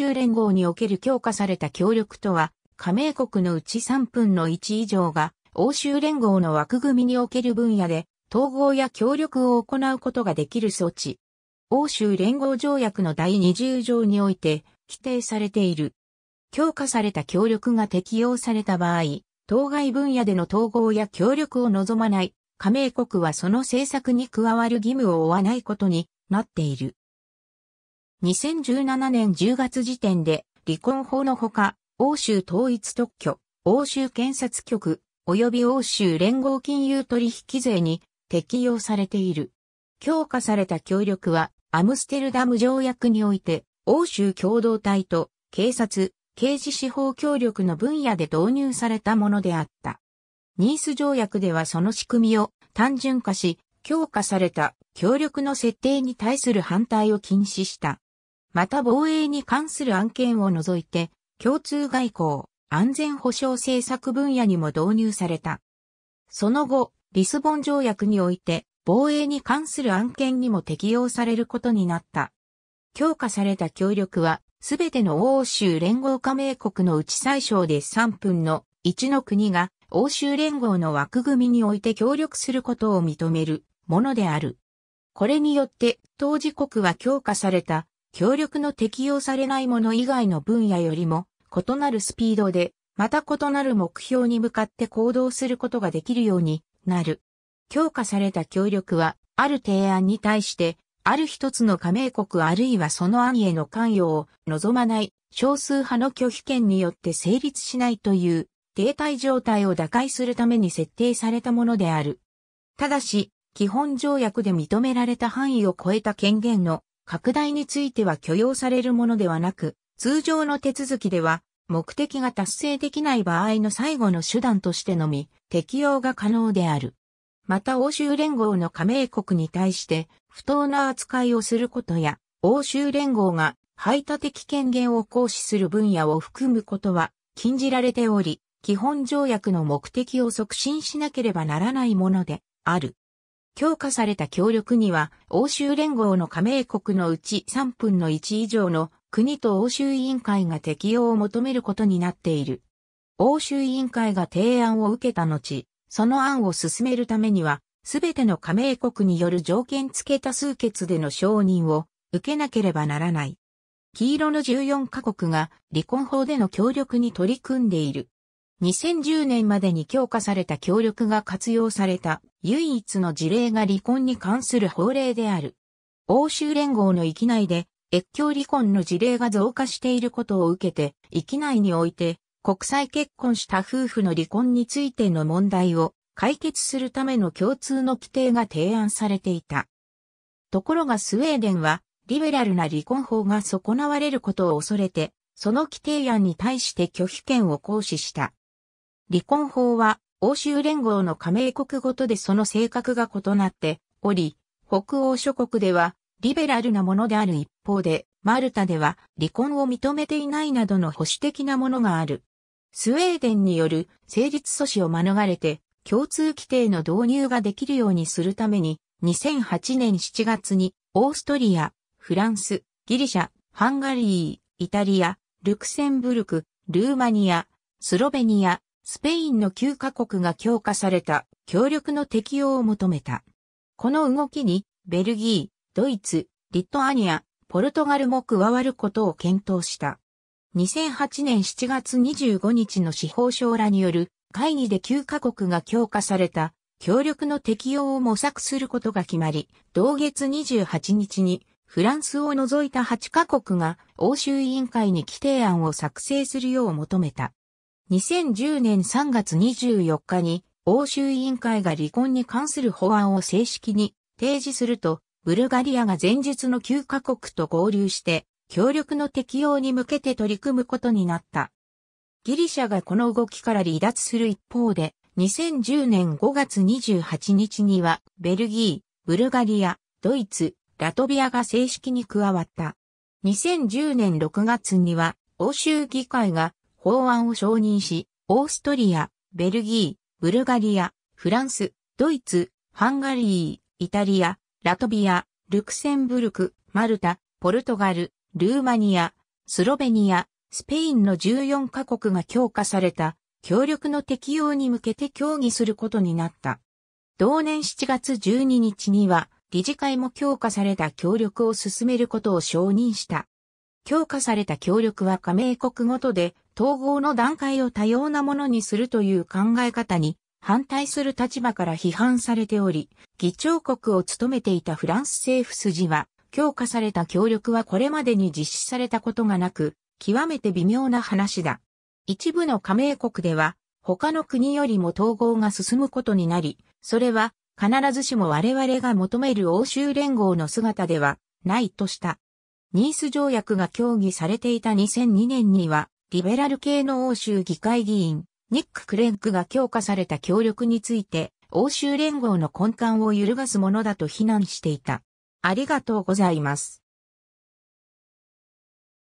中連合における強化された協力とは、加盟国のうち3分の1以上が、欧州連合の枠組みにおける分野で、統合や協力を行うことができる措置。欧州連合条約の第20条において、規定されている。強化された協力が適用された場合、当該分野での統合や協力を望まない、加盟国はその政策に加わる義務を負わないことになっている。2017年10月時点で、離婚法のほか、欧州統一特許、欧州検察局、及び欧州連合金融取引税に適用されている。強化された協力は、アムステルダム条約において、欧州共同体と警察、刑事司法協力の分野で導入されたものであった。ニース条約ではその仕組みを単純化し、強化された協力の設定に対する反対を禁止した。また防衛に関する案件を除いて、共通外交、安全保障政策分野にも導入された。その後、リスボン条約において、防衛に関する案件にも適用されることになった。強化された協力は、すべての欧州連合加盟国のうち最小で3分の1の国が欧州連合の枠組みにおいて協力することを認めるものである。これによって当事国は強化された協力の適用されないもの以外の分野よりも異なるスピードで、また異なる目標に向かって行動することができるようになる。強化された協力は、ある提案に対して、ある一つの加盟国あるいはその案への関与を望まない少数派の拒否権によって成立しないという停滞状態を打開するために設定されたものである。ただし、基本条約で認められた範囲を超えた権限の拡大については許容されるものではなく、通常の手続きでは、目的が達成できない場合の最後の手段としてのみ、適用が可能である。また欧州連合の加盟国に対して、不当な扱いをすることや、欧州連合が排他的権限を行使する分野を含むことは禁じられており、基本条約の目的を促進しなければならないものである。強化された協力には、欧州連合の加盟国のうち3分の1以上の国と欧州委員会が適用を求めることになっている。欧州委員会が提案を受けた後、その案を進めるためには、すべての加盟国による条件付け多数決での承認を受けなければならない。黄色の14カ国が離婚法での協力に取り組んでいる。2010年までに強化された協力が活用された唯一の事例が離婚に関する法令である。欧州連合の域内で、越境離婚の事例が増加していることを受けて、域内において、国際結婚した夫婦の離婚についての問題を解決するための共通の規定が提案されていた。ところがスウェーデンは、リベラルな離婚法が損なわれることを恐れて、その規定案に対して拒否権を行使した。離婚法は欧州連合の加盟国ごとでその性格が異なっており、北欧諸国ではリベラルなものである一方で、マルタでは離婚を認めていないなどの保守的なものがある。スウェーデンによる成立阻止を免れて共通規定の導入ができるようにするために2008年7月にオーストリア、フランス、ギリシャ、ハンガリー、イタリア、ルクセンブルク、ルーマニア、スロベニア、スペインの9カ国が強化された協力の適用を求めた。この動きに、ベルギー、ドイツ、リトアニア、ポルトガルも加わることを検討した。2008年7月25日の司法省らによる会議で9カ国が強化された協力の適用を模索することが決まり、同月28日にフランスを除いた8カ国が欧州委員会に規定案を作成するよう求めた。2010年3月24日に欧州委員会が離婚に関する法案を正式に提示すると、ブルガリアが前日の9カ国と合流して、協力の適用に向けて取り組むことになった。ギリシャがこの動きから離脱する一方で、2010年5月28日には、ベルギー、ブルガリア、ドイツ、ラトビアが正式に加わった。2010年6月には、欧州議会が法案を承認し、オーストリア、ベルギー、ブルガリア、フランス、ドイツ、ハンガリー、イタリア、ラトビア、ルクセンブルク、マルタ、ポルトガル、ルーマニア、スロベニア、スペインの14カ国が強化された協力の適用に向けて協議することになった。同年7月12日には理事会も強化された協力を進めることを承認した。強化された協力は加盟国ごとで統合の段階を多様なものにするという考え方に反対する立場から批判されており、議長国を務めていたフランス政府筋は、強化された協力はこれまでに実施されたことがなく、極めて微妙な話だ。一部の加盟国では、他の国よりも統合が進むことになり、それは必ずしも我々が求める欧州連合の姿ではないとした。ニース条約が協議されていた2002年には、リベラル系の欧州議会議員、ニック・クレンクが強化された協力について、欧州連合の根幹を揺るがすものだと非難していた。ありがとうございます。